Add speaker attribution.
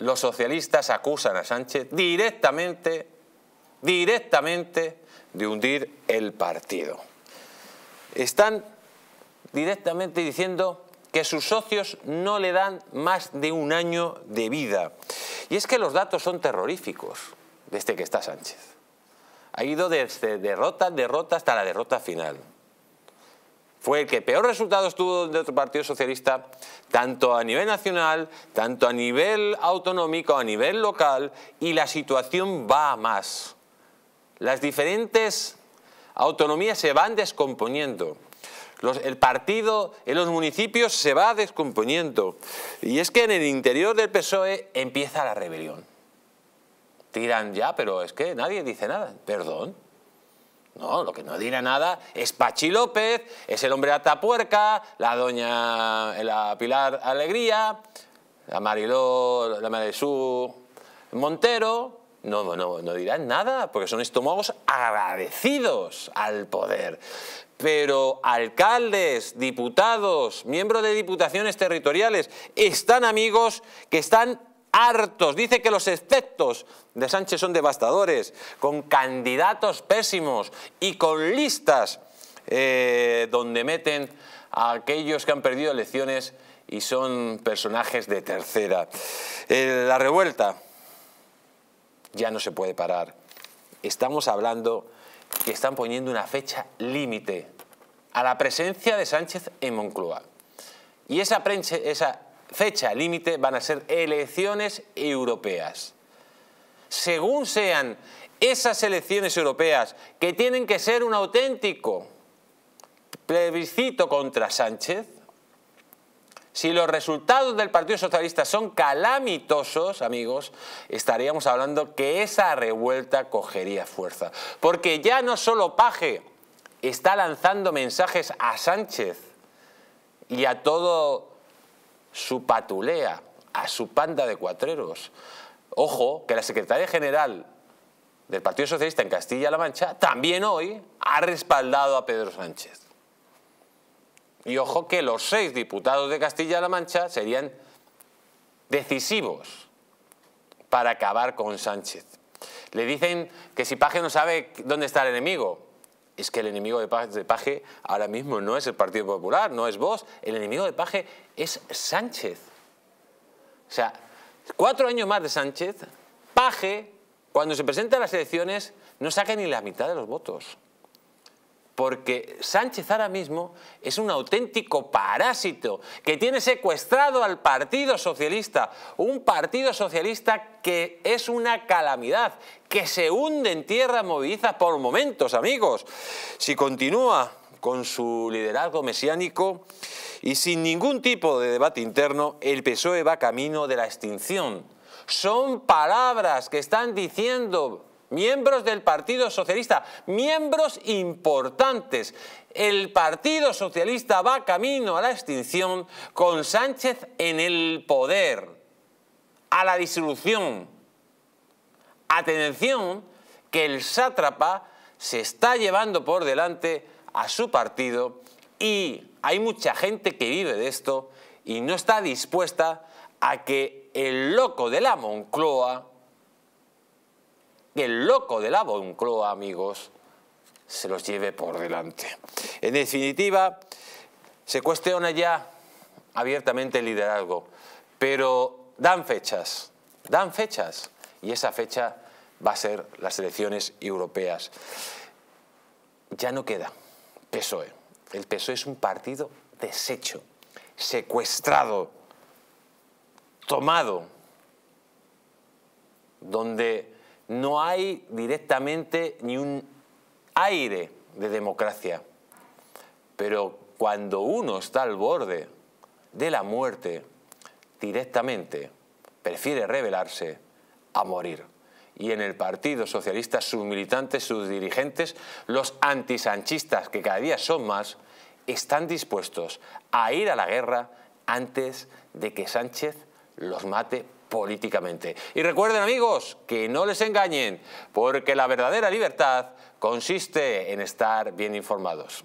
Speaker 1: los socialistas acusan a Sánchez directamente, directamente de hundir el partido. Están directamente diciendo que sus socios no le dan más de un año de vida. Y es que los datos son terroríficos desde este que está Sánchez. Ha ido desde derrota, derrota hasta la derrota final fue el que peor resultados tuvo de otro Partido Socialista, tanto a nivel nacional, tanto a nivel autonómico, a nivel local, y la situación va más. Las diferentes autonomías se van descomponiendo. el partido en los municipios se va descomponiendo. Y es que en el interior del PSOE empieza la rebelión. Tiran ya, pero es que nadie dice nada. Perdón. No, lo que no dirá nada es Pachi López, es el hombre Atapuerca, la doña eh, la Pilar Alegría, la Mariló, la Maresú Montero. No, no, no dirán nada, porque son estómagos agradecidos al poder. Pero alcaldes, diputados, miembros de diputaciones territoriales, están amigos que están hartos. Dice que los efectos de Sánchez son devastadores, con candidatos pésimos y con listas eh, donde meten a aquellos que han perdido elecciones y son personajes de tercera. Eh, la revuelta ya no se puede parar. Estamos hablando que están poniendo una fecha límite a la presencia de Sánchez en Moncloa. Y esa, prensa, esa fecha límite van a ser elecciones europeas. Según sean esas elecciones europeas, que tienen que ser un auténtico plebiscito contra Sánchez, si los resultados del Partido Socialista son calamitosos, amigos, estaríamos hablando que esa revuelta cogería fuerza. Porque ya no solo Paje está lanzando mensajes a Sánchez y a todo su patulea a su panda de cuatreros. Ojo, que la secretaria general del Partido Socialista en Castilla-La Mancha también hoy ha respaldado a Pedro Sánchez. Y ojo que los seis diputados de Castilla-La Mancha serían decisivos para acabar con Sánchez. Le dicen que si Paje no sabe dónde está el enemigo, es que el enemigo de Paje ahora mismo no es el Partido Popular, no es vos, el enemigo de Paje es Sánchez. O sea, cuatro años más de Sánchez, Paje, cuando se presenta a las elecciones, no saca ni la mitad de los votos porque Sánchez ahora mismo es un auténtico parásito que tiene secuestrado al Partido Socialista, un Partido Socialista que es una calamidad, que se hunde en tierra moviliza por momentos, amigos. Si continúa con su liderazgo mesiánico y sin ningún tipo de debate interno, el PSOE va camino de la extinción. Son palabras que están diciendo miembros del Partido Socialista, miembros importantes. El Partido Socialista va camino a la extinción con Sánchez en el poder, a la disolución. Atención, que el sátrapa se está llevando por delante a su partido y hay mucha gente que vive de esto y no está dispuesta a que el loco de la Moncloa que el loco de la Boncloa, amigos, se los lleve por delante. En definitiva, se cuestiona ya abiertamente el liderazgo, pero dan fechas, dan fechas, y esa fecha va a ser las elecciones europeas. Ya no queda PSOE. El PSOE es un partido deshecho, secuestrado, tomado, donde no hay directamente ni un aire de democracia. Pero cuando uno está al borde de la muerte, directamente prefiere rebelarse a morir. Y en el Partido Socialista, sus militantes, sus dirigentes, los antisanchistas, que cada día son más, están dispuestos a ir a la guerra antes de que Sánchez los mate políticamente. Y recuerden amigos, que no les engañen, porque la verdadera libertad consiste en estar bien informados.